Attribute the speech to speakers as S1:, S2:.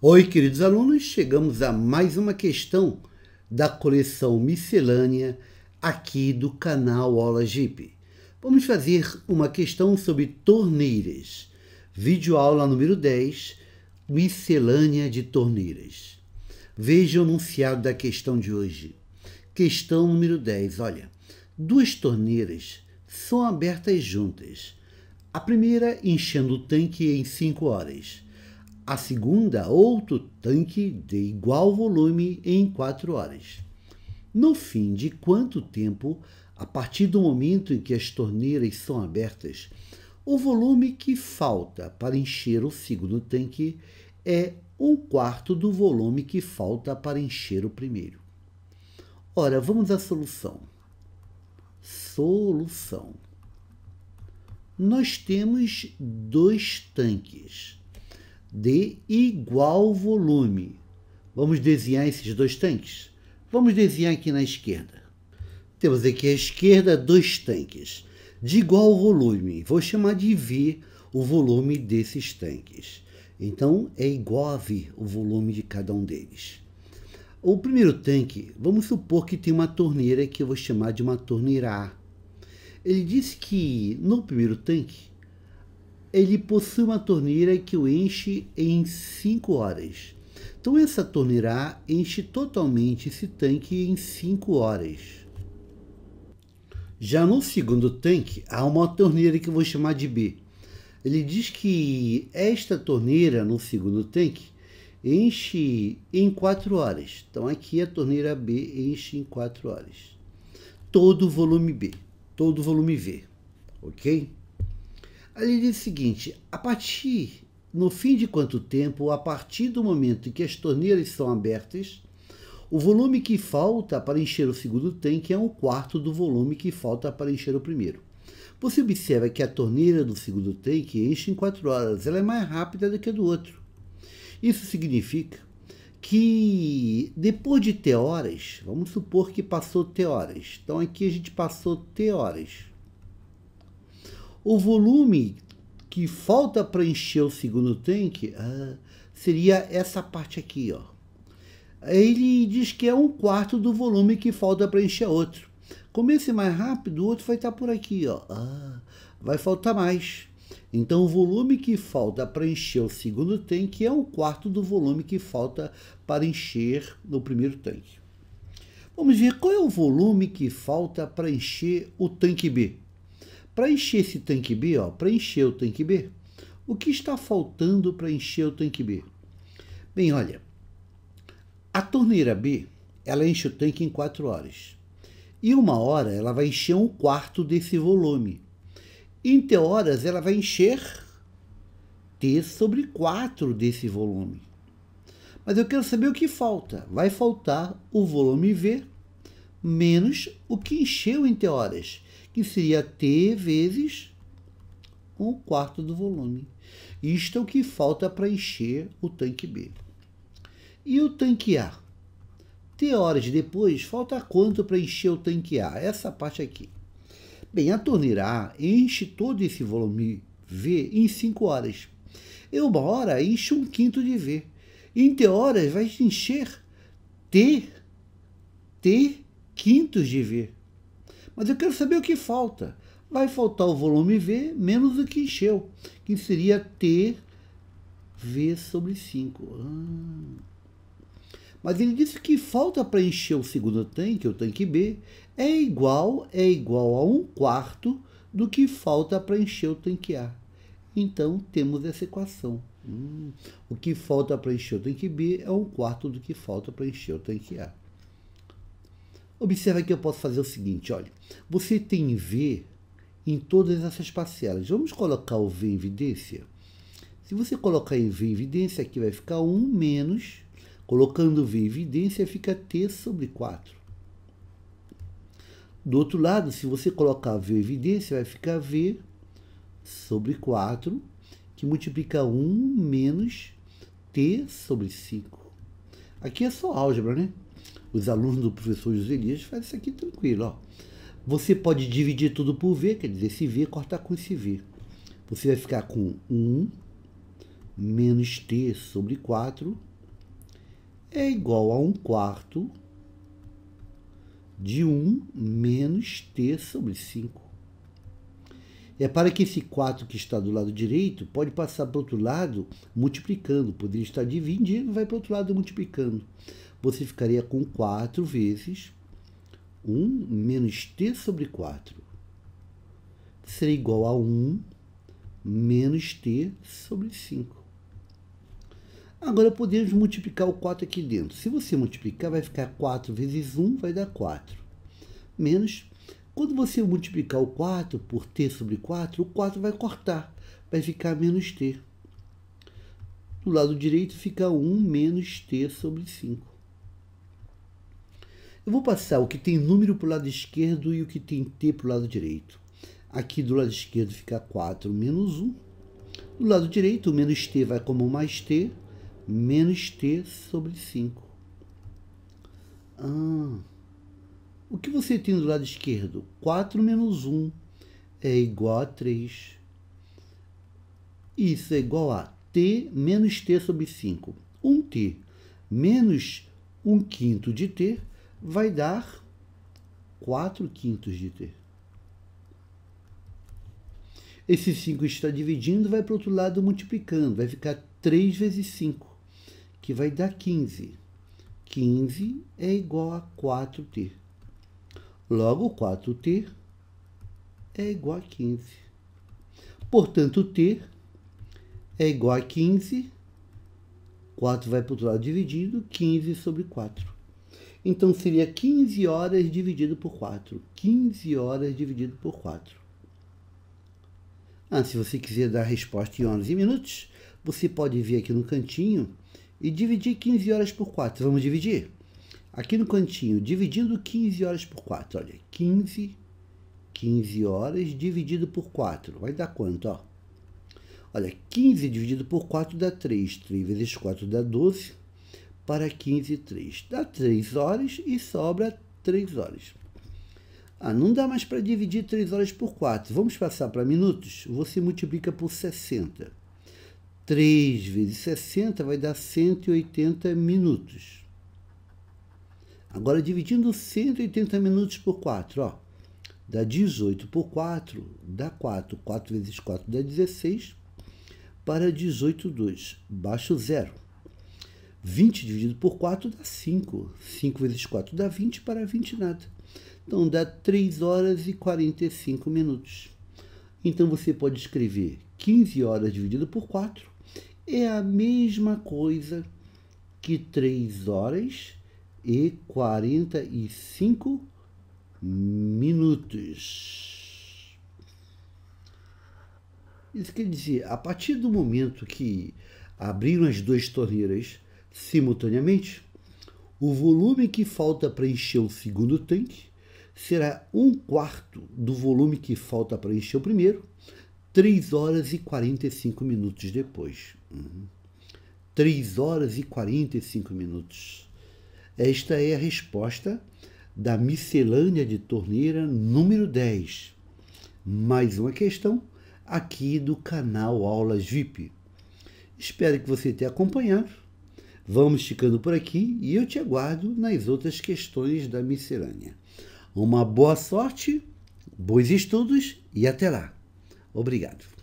S1: Oi, queridos alunos, chegamos a mais uma questão da coleção miscelânea aqui do canal Aula Jeep. Vamos fazer uma questão sobre torneiras. Vídeo aula número 10, miscelânea de torneiras. Veja o enunciado da questão de hoje. Questão número 10, olha. Duas torneiras são abertas juntas. A primeira enchendo o tanque em 5 horas a segunda outro tanque de igual volume em 4 horas. No fim de quanto tempo, a partir do momento em que as torneiras são abertas, o volume que falta para encher o segundo tanque é um quarto do volume que falta para encher o primeiro. Ora, vamos à solução. Solução. Nós temos dois tanques de igual volume. Vamos desenhar esses dois tanques? Vamos desenhar aqui na esquerda. Temos aqui à esquerda dois tanques de igual volume. Vou chamar de V o volume desses tanques. Então, é igual a V o volume de cada um deles. O primeiro tanque, vamos supor que tem uma torneira que eu vou chamar de uma torneira A. Ele disse que no primeiro tanque ele possui uma torneira que o enche em 5 horas. Então essa torneira enche totalmente esse tanque em 5 horas. Já no segundo tanque há uma torneira que eu vou chamar de B. Ele diz que esta torneira no segundo tanque enche em 4 horas. Então aqui a torneira B enche em 4 horas. Todo o volume B, todo o volume V, ok? Ele diz o seguinte: a partir, no fim de quanto tempo, a partir do momento em que as torneiras são abertas, o volume que falta para encher o segundo tanque é um quarto do volume que falta para encher o primeiro. Você observa que a torneira do segundo tanque enche em 4 horas, ela é mais rápida do que a do outro. Isso significa que depois de T horas, vamos supor que passou T horas. Então aqui a gente passou T horas. O volume que falta para encher o segundo tanque ah, seria essa parte aqui, ó. Ele diz que é um quarto do volume que falta para encher outro. Como esse é mais rápido, o outro vai estar tá por aqui, ó. Ah, vai faltar mais. Então, o volume que falta para encher o segundo tanque é um quarto do volume que falta para encher o primeiro tanque. Vamos ver qual é o volume que falta para encher o tanque B. Para encher esse tanque B, ó, para encher o tanque B, o que está faltando para encher o tanque B? Bem, olha, a torneira B, ela enche o tanque em 4 horas. E uma hora ela vai encher um quarto desse volume. Em T horas ela vai encher T sobre 4 desse volume. Mas eu quero saber o que falta. Vai faltar o volume V menos o que encheu em T horas que seria T vezes um quarto do volume. Isto é o que falta para encher o tanque B. E o tanque A? T horas depois, falta quanto para encher o tanque A? Essa parte aqui. Bem, a torneira A enche todo esse volume V em 5 horas. E uma hora enche um quinto de V. Em T horas vai encher T, T quintos de V. Mas eu quero saber o que falta. Vai faltar o volume V menos o que encheu, que seria T V sobre 5. Ah. Mas ele disse que falta para encher o segundo tanque, o tanque B, é igual, é igual a um quarto do que falta para encher o tanque A. Então temos essa equação. Hum, o que falta para encher o tanque B é um quarto do que falta para encher o tanque A. Observe que eu posso fazer o seguinte, olha, você tem V em todas essas parcelas. Vamos colocar o V em evidência? Se você colocar em V em evidência, aqui vai ficar 1 menos, colocando V em evidência, fica T sobre 4. Do outro lado, se você colocar V em evidência, vai ficar V sobre 4, que multiplica 1 menos T sobre 5. Aqui é só álgebra, né? os alunos do professor José Elias fazem isso aqui tranquilo. Ó. Você pode dividir tudo por V, quer dizer, se V, cortar com esse V. Você vai ficar com 1 menos T sobre 4 é igual a 1 quarto de 1 menos T sobre 5. É para que esse 4 que está do lado direito pode passar para o outro lado multiplicando. Poderia estar dividindo, vai para o outro lado multiplicando você ficaria com 4 vezes 1 menos t sobre 4. Seria igual a 1 menos t sobre 5. Agora podemos multiplicar o 4 aqui dentro. Se você multiplicar, vai ficar 4 vezes 1, vai dar 4. Menos, quando você multiplicar o 4 por t sobre 4, o 4 vai cortar, vai ficar menos t. Do lado direito fica 1 menos t sobre 5. Eu vou passar o que tem número para o lado esquerdo e o que tem T para o lado direito. Aqui do lado esquerdo fica 4 menos 1. Do lado direito, o menos T vai como mais T, menos T sobre 5. Ah, o que você tem do lado esquerdo? 4 menos 1 é igual a 3. Isso é igual a T menos T sobre 5. 1T menos 1 quinto de T vai dar 4 quintos de t. Esse 5 está dividindo, vai para o outro lado multiplicando, vai ficar 3 vezes 5, que vai dar 15. 15 é igual a 4t. Logo, 4t é igual a 15. Portanto, t é igual a 15. 4 vai para o outro lado dividindo, 15 sobre 4. Então seria 15 horas dividido por 4. 15 horas dividido por 4. Ah, se você quiser dar a resposta em 11 minutos, você pode vir aqui no cantinho e dividir 15 horas por 4. Vamos dividir? Aqui no cantinho, dividindo 15 horas por 4. Olha, 15, 15 horas dividido por 4. Vai dar quanto, ó? Olha, 15 dividido por 4 dá 3. 3 vezes 4 dá 12 para 15,3. Dá 3 horas e sobra 3 horas. Ah, não dá mais para dividir 3 horas por 4. Vamos passar para minutos? Você multiplica por 60. 3 vezes 60 vai dar 180 minutos. Agora, dividindo 180 minutos por 4, ó, dá 18 por 4, dá 4. 4 vezes 4 dá 16. Para 18, 2. Baixo zero. 20 dividido por 4 dá 5. 5 vezes 4 dá 20, para 20 nada. Então dá 3 horas e 45 minutos. Então você pode escrever 15 horas dividido por 4 é a mesma coisa que 3 horas e 45 minutos. Isso quer dizer, a partir do momento que abriram as duas torneiras Simultaneamente, o volume que falta para encher o segundo tanque será um quarto do volume que falta para encher o primeiro, 3 horas e 45 minutos depois. Uhum. 3 horas e 45 minutos. Esta é a resposta da miscelânea de torneira número 10. Mais uma questão aqui do canal Aulas VIP. Espero que você tenha acompanhado Vamos ficando por aqui e eu te aguardo nas outras questões da miscelânea. Uma boa sorte, bons estudos e até lá. Obrigado.